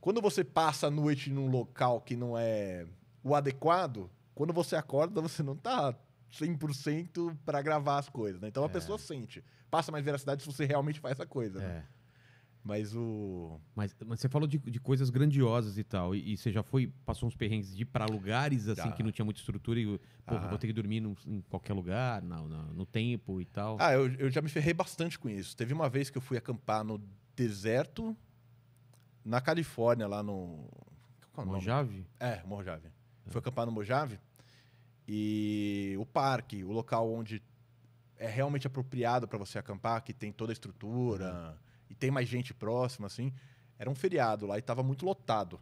Quando você passa a noite num local que não é o adequado, quando você acorda, você não tá 100% para gravar as coisas, né? Então a é. pessoa sente. Passa mais veracidade se você realmente faz essa coisa, né? é. né? Mas o. Mas, mas você falou de, de, coisas grandiosas e tal. E, e, você já foi, passou uns perrengues de ir pra lugares assim ah. que não tinha muita estrutura e, pô, ah. vou ter que dormir em qualquer lugar, no, no, no tempo e tal. Ah, eu, eu já me ferrei bastante com isso. Teve uma vez que eu fui acampar no deserto na Califórnia, lá no. Qual é Mojave? É, Mojave. É. Foi acampar no Mojave. E o parque, o local onde é realmente apropriado para você acampar, que tem toda a estrutura uhum. e tem mais gente próxima, assim, era um feriado lá e tava muito lotado.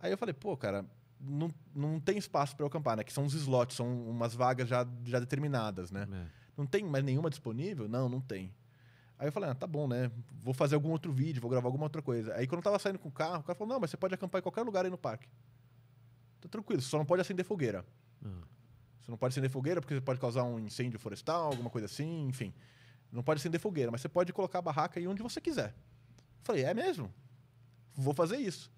Aí eu falei, pô, cara, não, não tem espaço para eu acampar, né? Que são uns slots, são umas vagas já, já determinadas, né? É. Não tem mais nenhuma disponível? Não, não tem. Aí eu falei, ah, tá bom, né? Vou fazer algum outro vídeo, vou gravar alguma outra coisa. Aí quando eu tava saindo com o carro, o cara falou, não, mas você pode acampar em qualquer lugar aí no parque. Tá tranquilo, só não pode acender fogueira. Uhum. Você não pode acender fogueira porque você pode causar um incêndio florestal, alguma coisa assim, enfim. Não pode acender fogueira, mas você pode colocar a barraca aí onde você quiser. Eu falei, é mesmo? Vou fazer isso.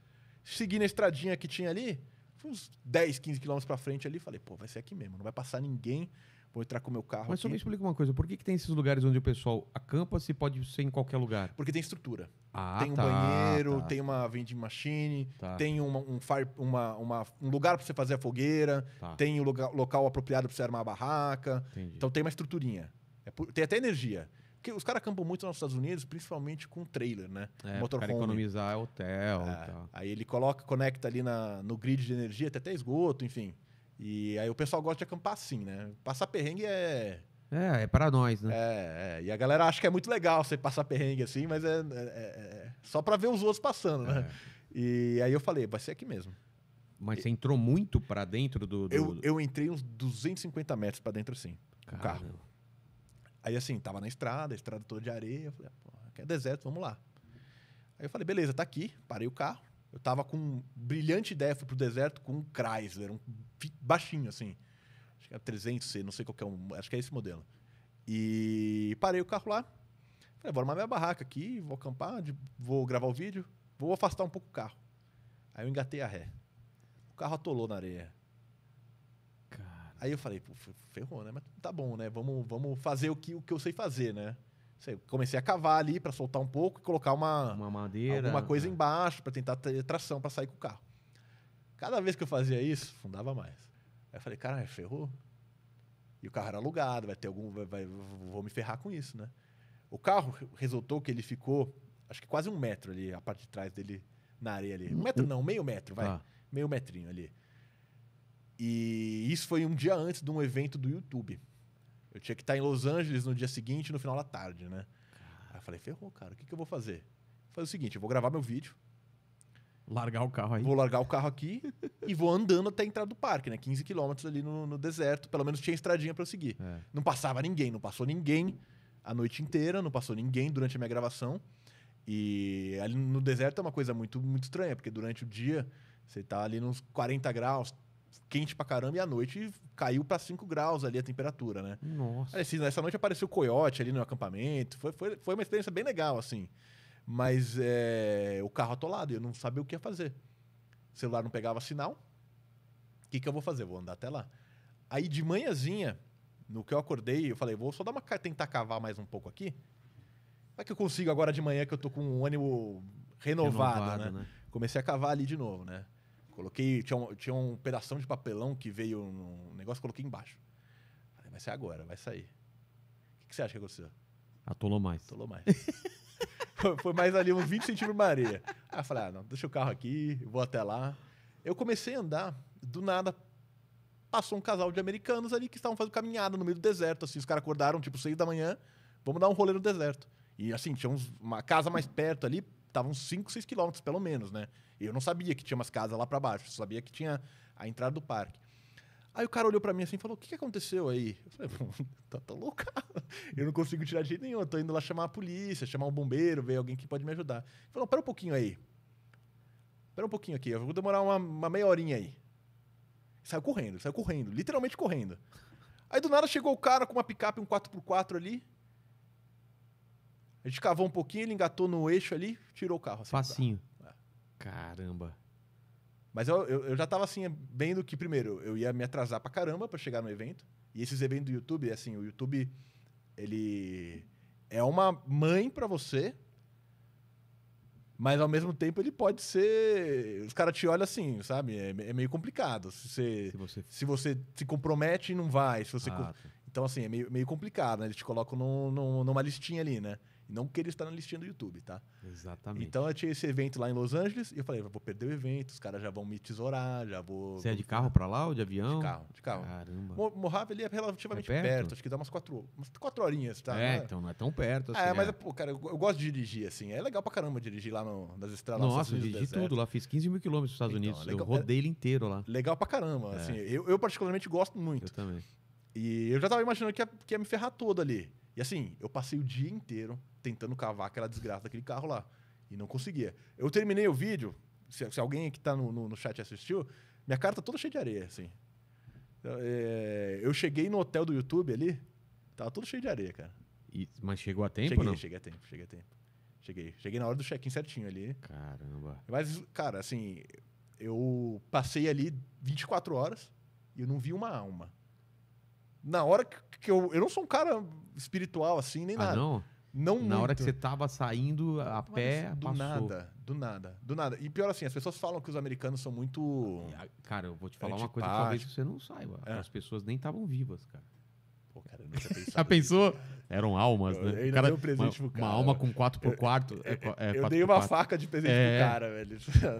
Segui na estradinha que tinha ali, uns 10, 15 quilômetros pra frente ali, falei, pô, vai ser aqui mesmo, não vai passar ninguém vou entrar com o meu carro. Mas aqui. só me explica uma coisa: por que, que tem esses lugares onde o pessoal acampa se pode ser em qualquer lugar? Porque tem estrutura. Ah, tem um tá, banheiro, tá. tem uma vending machine, tá. tem uma, um, fire, uma, uma, um lugar para você fazer a fogueira, tá. tem o um local, apropriado para você armar a barraca. Entendi. Então tem uma estruturinha. É tem até energia. Porque os caras acampam muito nos Estados Unidos, principalmente com trailer, né? É, Motorhome. Para economizar hotel. É, Aí ele coloca, conecta ali na, no grid de energia, tem até esgoto, enfim. E aí o pessoal gosta de acampar assim, né? Passar perrengue é. É, é para nós, né? É, é, e a galera acha que é muito legal você passar perrengue assim, mas é, é, é, é só para ver os outros passando, né? É. E aí eu falei, vai ser aqui mesmo. Mas você entrou muito para dentro do, do, Eu, eu entrei uns 250 metros para dentro, assim, Caramba. carro. Aí, assim, tava na estrada, a estrada toda de areia. Eu falei, ah, pô, aqui é deserto, vamos lá. Aí eu falei, beleza, tá aqui. Parei o carro. Eu tava com brilhante ideia, fui pro deserto com um Chrysler, um baixinho assim. Acho que era 300C, não sei qual que é, um, acho que é esse modelo. E parei o carro lá. Falei, vou arrumar minha barraca aqui, vou acampar, vou gravar o vídeo, vou afastar um pouco o carro. Aí eu engatei a ré. O carro atolou na areia. Cara. Aí eu falei, ferrou, né? Mas tá bom, né? Vamos, vamos fazer o que, o que eu sei fazer, né? Comecei a cavar ali para soltar um pouco e colocar uma, uma madeira, alguma coisa né? embaixo para tentar ter tração para sair com o carro. Cada vez que eu fazia isso, fundava mais. Aí eu falei, cara ferrou. E o carro era alugado, vai ter algum. Vai, vai, vou me ferrar com isso, né? O carro resultou que ele ficou, acho que quase um metro ali, a parte de trás dele, na areia ali. Um metro não, meio metro, vai. Ah. Meio metrinho ali. E isso foi um dia antes de um evento do YouTube. Eu tinha que estar em Los Angeles no dia seguinte, no final da tarde, né? Cara. Aí eu falei, ferrou, cara, o que, que eu vou fazer? Vou fazer o seguinte, eu vou gravar meu vídeo. Largar o carro aí. Vou largar o carro aqui e vou andando até a entrada do parque, né? 15 quilômetros ali no, no, deserto. Pelo menos tinha estradinha para eu seguir. É. Não passava ninguém, não passou ninguém a noite inteira, não passou ninguém durante a minha gravação. E ali no deserto é uma coisa muito, muito estranha, porque durante o dia você tá ali nos 40 graus, quente pra caramba e à noite caiu para 5 graus ali a temperatura, né? Nossa. Assim, noite apareceu o coiote ali no acampamento. Foi, foi, foi uma experiência bem legal, assim. Mas é, o carro atolado, eu não sabia o que ia fazer. O celular não pegava sinal. O que, que eu vou fazer? Vou andar até lá. Aí de manhãzinha, no que eu acordei, eu falei, vou só dar uma tentar cavar mais um pouco aqui. é que eu consigo agora de manhã que eu tô com um ânimo renovado, renovado né? né? Comecei a cavar ali de novo, né? Coloquei, tinha um, tinha um de papelão que veio no negócio, coloquei embaixo. Falei, vai ser agora, vai sair. O que, você acha que aconteceu? Atolou mais. Atolou mais. Foi mais ali uns 20 centímetros de areia. Aí eu falei, ah, não, deixa o carro aqui, vou até lá. Eu comecei a andar, do nada, passou um casal de americanos ali que estavam fazendo caminhada no meio do deserto, assim, os caras acordaram, tipo, 6 da manhã, vamos dar um rolê no deserto. E assim, tinha uns, uma casa mais perto ali, estavam 5, 6 quilômetros, pelo menos, né? Eu não sabia que tinha umas casas lá para baixo, eu sabia que tinha a entrada do parque. Aí o cara olhou para mim assim e falou: O que, que aconteceu aí? Eu falei: tá, tá louca. Eu não consigo tirar de jeito nenhum. Eu tô indo lá chamar a polícia, chamar um bombeiro, ver alguém que pode me ajudar. Ele falou: Pera um pouquinho aí. Pera um pouquinho aqui. Eu vou demorar uma, uma meia horinha aí. Saiu correndo, saiu correndo, literalmente correndo. Aí do nada chegou o cara com uma picape, um 4x4 ali. A gente cavou um pouquinho, ele engatou no eixo ali, tirou o carro. Assim, Facinho. É. Caramba. Mas eu, eu, eu, já tava assim, vendo que, primeiro, eu ia me atrasar pra caramba pra chegar no evento. E esses eventos do YouTube, assim, o YouTube, ele é uma mãe para você, mas ao mesmo tempo ele pode ser. Os caras te olham assim, sabe? É, é meio complicado. Se você, se você, se você se compromete, não vai. Se você ah, com... Tá. Então, assim, é meio, meio complicado, né? Eles te colocam num, num, numa listinha ali, né? Não queria estar na listinha do YouTube, tá? Exatamente. Então eu tinha esse evento lá em Los Angeles e eu falei, vou perder o evento, os caras já vão me tesourar, já vou. Você é de carro para lá ou de avião? De carro, de carro. Caramba. Morrava ali é relativamente é perto? perto? acho que dá umas quatro, umas quatro horinhas, tá? É, então não é tão perto assim. É, mas, é. é pô, cara, eu, eu, gosto de dirigir, assim. É legal pra caramba dirigir lá no, nas estradas. Nossa, eu dirigi tudo lá, fiz 15 mil quilômetros nos Estados então, Unidos. Legal, eu rodei ele inteiro lá. Legal pra caramba, é. assim. Eu, eu particularmente gosto muito. Eu também. E eu já tava imaginando que ia, que ia me ferrar todo ali. E assim, eu passei o dia inteiro tentando cavar aquela desgraça daquele carro lá. E não conseguia. Eu terminei o vídeo, se, se alguém que tá no, no, no, chat assistiu, minha cara tá toda cheia de areia, assim. é, eu cheguei no hotel do YouTube ali, tava todo cheio de areia, cara. E, mas chegou a tempo, cheguei, não? Cheguei a tempo, cheguei a tempo. Cheguei. Cheguei na hora do check-in certinho ali. Caramba. Mas, cara, assim, eu passei ali 24 horas e eu não vi uma alma na hora que eu. Eu não sou um cara espiritual assim, nem ah, nada. Não? Não Na muito. hora que você tava saindo a Mas pé, do passou. nada, do nada, do nada. E pior assim, as pessoas falam que os americanos são muito. Ah, cara, eu vou te falar uma coisa que talvez você não saiba. É. As pessoas nem estavam vivas, cara. Pô, cara, eu nunca pensei. Já pensou? Eram almas, né? Eu cara, um presente uma, pro cara. Uma alma com 4x4. Eu, eu, é, é, eu dei uma faca de presente é... pro cara, velho.